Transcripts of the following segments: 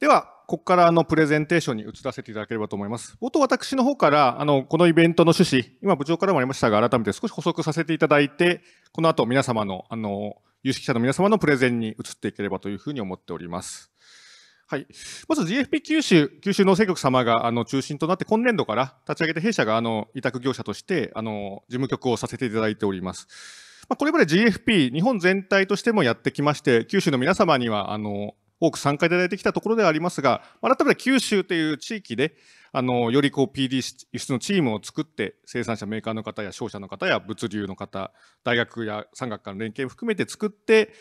では、ここからのプレゼンテーションに移らせていただければと思います。冒頭私の方から、あの、このイベントの趣旨、今部長からもありましたが、改めて少し補足させていただいて、この後皆様の、あの、有識者の皆様のプレゼンに移っていければというふうに思っております。はい。まず GFP 九州、九州農政局様が、あの、中心となって、今年度から立ち上げて弊社が、あの、委託業者として、あの、事務局をさせていただいております。まあ、これまで GFP、日本全体としてもやってきまして、九州の皆様には、あの、多く参加いただいてきたところではありますが、改めて九州という地域で、あの、よりこう PD 輸出のチームを作って、生産者、メーカーの方や商社の方や物流の方、大学や産学からの連携を含めて作って、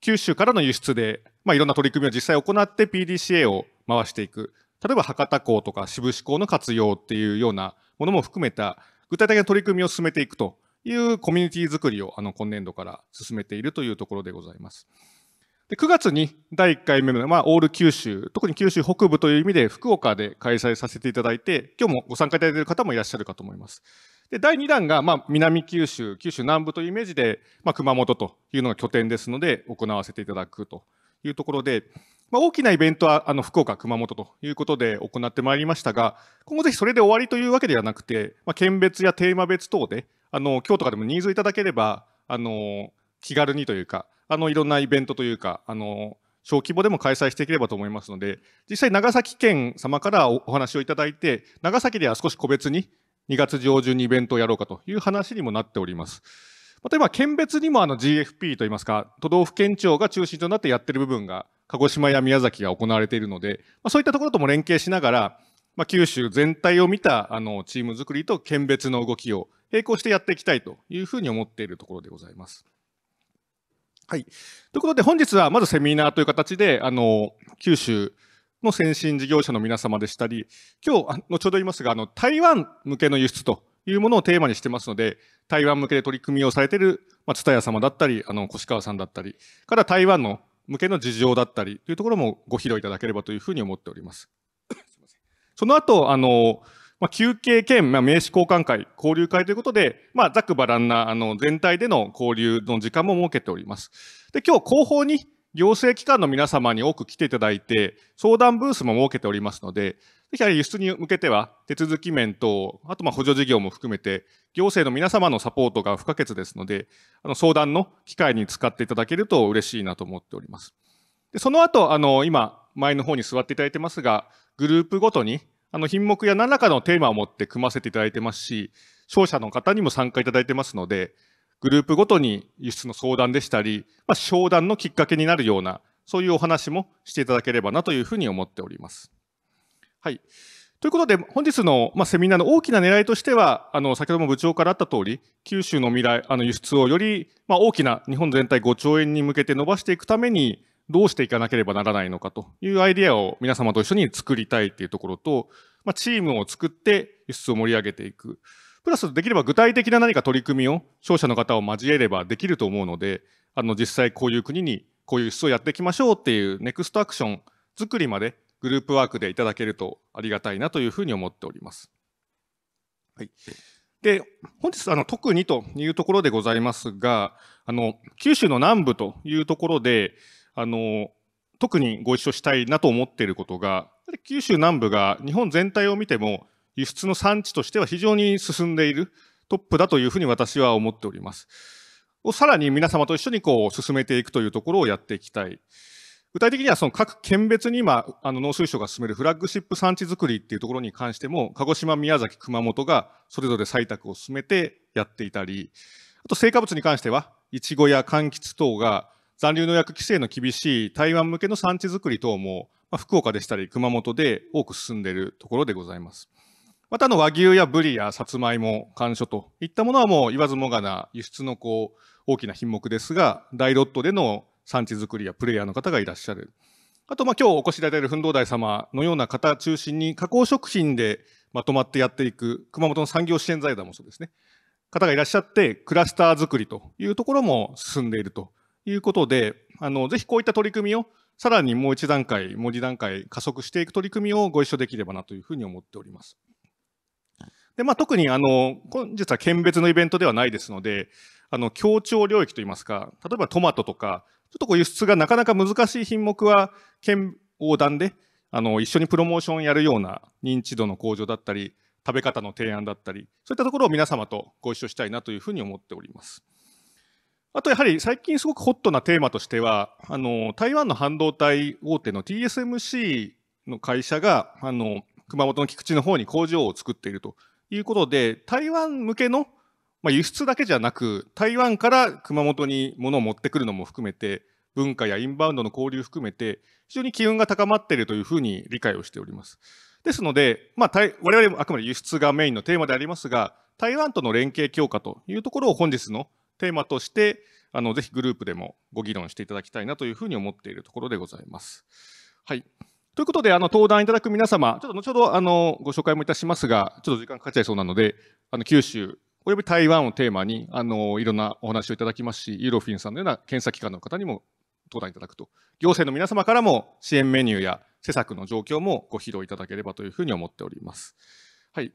九州からの輸出で、まあ、いろんな取り組みを実際行って PDCA を回していく。例えば博多港とか渋志港の活用っていうようなものも含めた具体的な取り組みを進めていくというコミュニティ作りをあの今年度から進めているというところでございます。で9月に第1回目の、まあ、オール九州、特に九州北部という意味で福岡で開催させていただいて、今日もご参加いただいている方もいらっしゃるかと思います。で第2弾が、まあ、南九州、九州南部というイメージで、まあ、熊本というのが拠点ですので、行わせていただくというところで、まあ、大きなイベントはあの福岡、熊本ということで行ってまいりましたが、今後ぜひそれで終わりというわけではなくて、まあ、県別やテーマ別等で、あの今日とかでもニーズいただければ、あの気軽にというか、あのいろんなイベントというか、あの小規模でも開催していければと思いますので、実際長崎県様からお話をいただいて、長崎では少し個別に2月上旬にイベントをやろうかという話にもなっております。例えば県別にもあの GFP といいますか、都道府県庁が中心となってやってる部分が、鹿児島や宮崎が行われているので、まあ、そういったところとも連携しながら、まあ、九州全体を見たあのチーム作りと県別の動きを並行してやっていきたいというふうに思っているところでございます。はい。ということで、本日はまずセミナーという形で、あの、九州の先進事業者の皆様でしたり、今日、後ほど言いますが、あの、台湾向けの輸出というものをテーマにしてますので、台湾向けで取り組みをされている、まあ、津田屋様だったり、あの、越川さんだったり、から台湾の向けの事情だったりというところもご披露いただければというふうに思っております。すみません。その後、あの、まあ、休憩兼、まあ、名刺交換会、交流会ということで、まあ、ざくばらんな、あの、全体での交流の時間も設けております。で、今日、後方に、行政機関の皆様に多く来ていただいて、相談ブースも設けておりますので、ぜひ輸出に向けては、手続き面と、あとまあ補助事業も含めて、行政の皆様のサポートが不可欠ですので、あの相談の機会に使っていただけると嬉しいなと思っております。でその後、あの、今、前の方に座っていただいてますが、グループごとにあの品目や何らかのテーマを持って組ませていただいてますし、商社の方にも参加いただいてますので、グループごとに輸出の相談でしたり、まあ、商談のきっかけになるような、そういうお話もしていただければなというふうに思っております。はい。ということで、本日の、まあ、セミナーの大きな狙いとしては、あの、先ほども部長からあった通り、九州の未来、あの、輸出をより、まあ、大きな日本全体5兆円に向けて伸ばしていくために、どうしていかなければならないのかというアイデアを皆様と一緒に作りたいというところと、まあ、チームを作って輸出を盛り上げていく。プラスできれば具体的な何か取り組みを商社の方を交えればできると思うので、あの実際こういう国にこういう輸出をやっていきましょうっていうネクストアクション作りまでグループワークでいただけるとありがたいなというふうに思っております。はい。で、本日、あの、特にというところでございますが、あの、九州の南部というところで、あの特にご一緒したいなと思っていることが九州南部が日本全体を見ても輸出の産地としては非常に進んでいるトップだというふうに私は思っております。をさらに皆様と一緒にこう進めていくというところをやっていきたい。具体的にはその各県別に今、あの農水省が進めるフラッグシップ産地づくりっていうところに関しても、鹿児島、宮崎、熊本がそれぞれ採択を進めてやっていたり、あと成果物に関しては、いちごや柑橘等が残留農薬規制の厳しい台湾向けの産地づくり等も、まあ、福岡でしたり熊本で多く進んでいるところでございます。またの和牛やブリやさつまいも、甘渉といったものはもう言わずもがな輸出のこう大きな品目ですが、大ロットでの産地づくりやプレイヤーの方がいらっしゃる。あと、まあ、今日お越しいただいている奮闘大様のような方中心に加工食品でまとまってやっていく熊本の産業支援財団もそうですね。方がいらっしゃって、クラスター作りというところも進んでいるということで、あのぜひこういった取り組みをさらにもう一段階、もう二段階加速していく取り組みをご一緒できればなというふうに思っております。で、まあ、特にあの、本日は県別のイベントではないですので、あの、協調領域といいますか、例えばトマトとか、ちょっとこう輸出がなかなか難しい品目は、県横断で、あの、一緒にプロモーションやるような認知度の向上だったり、食べ方の提案だったり、そういったところを皆様とご一緒したいなというふうに思っております。あとやはり最近すごくホットなテーマとしては、あの、台湾の半導体大手の TSMC の会社が、あの、熊本の菊池の方に工場を作っているということで、台湾向けの、まあ、輸出だけじゃなく、台湾から熊本に物を持ってくるのも含めて、文化やインバウンドの交流含めて、非常に機運が高まっているというふうに理解をしております。ですので、まあ、我々もあくまで輸出がメインのテーマでありますが、台湾との連携強化というところを本日のテーマとして、あのぜひグループでもご議論していただきたいなというふうに思っているところでございます。はい、ということで、あの登壇いただく皆様、ちょっと後ほどあのご紹介もいたしますが、ちょっと時間かかっちゃいそうなので、あの九州および台湾をテーマにあのいろんなお話をいただきますし、ユーロフィンさんのような検査機関の方にも登壇いただくと、行政の皆様からも支援メニューや施策の状況もご披露いただければというふうに思っております。はい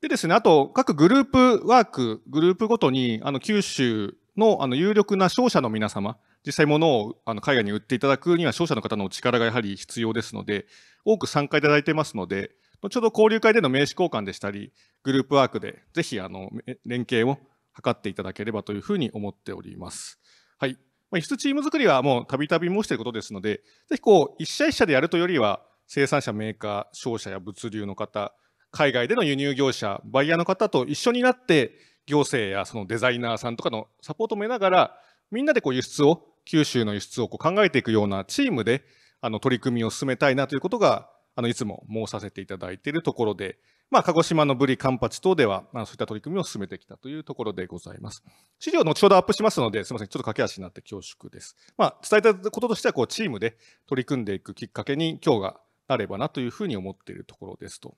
でですね、あと各グループワーク、グループごとに、あの九州のあの有力な商社の皆様、実際物をあの海外に売っていただくには商社の方のお力がやはり必要ですので、多く参加いただいてますので、後ほど交流会での名刺交換でしたり、グループワークでぜひあの連携を図っていただければというふうに思っております。はい。まあ、輸出チーム作りはもうたびたび申していることですので、ぜひこう、一社一社でやるというよりは、生産者、メーカー、商社や物流の方、海外での輸入業者、バイヤーの方と一緒になって、行政やそのデザイナーさんとかのサポートも得ながら、みんなでこう輸出を、九州の輸出をこう考えていくようなチームで、あの、取り組みを進めたいなということが、あの、いつも申させていただいているところで、まあ、鹿児島のブリ、カンパチ等では、まあ、そういった取り組みを進めてきたというところでございます。資料、後ほどアップしますので、すみません、ちょっと駆け足になって恐縮です。まあ、伝えたこととしては、こう、チームで取り組んでいくきっかけに、今日がなればなというふうに思っているところですと。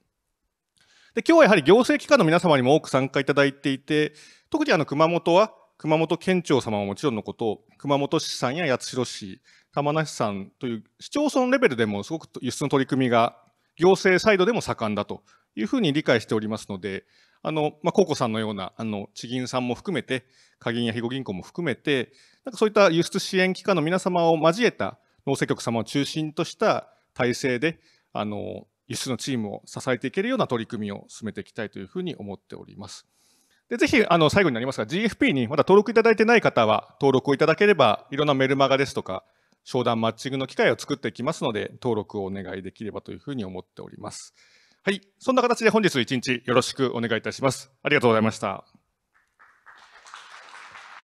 で、今日はやはり行政機関の皆様にも多く参加いただいていて、特にあの熊本は熊本県庁様はもちろんのこと、熊本市さんや八代市、玉名市さんという市町村レベルでもすごく輸出の取り組みが行政サイドでも盛んだというふうに理解しておりますので、あの、まあ、ココさんのような、あの、地銀さんも含めて、加銀や肥後銀行も含めて、なんかそういった輸出支援機関の皆様を交えた農政局様を中心とした体制で、あの、輸出のチームを支えていけるような取り組みを進めていきたいというふうに思っております。でぜひあの最後になりますが GFP にまだ登録いただいてない方は登録をいただければいろんなメルマガですとか商談マッチングの機会を作っていきますので登録をお願いできればというふうに思っております。はい。そんな形で本日一日よろしくお願いいたします。ありがとうございました。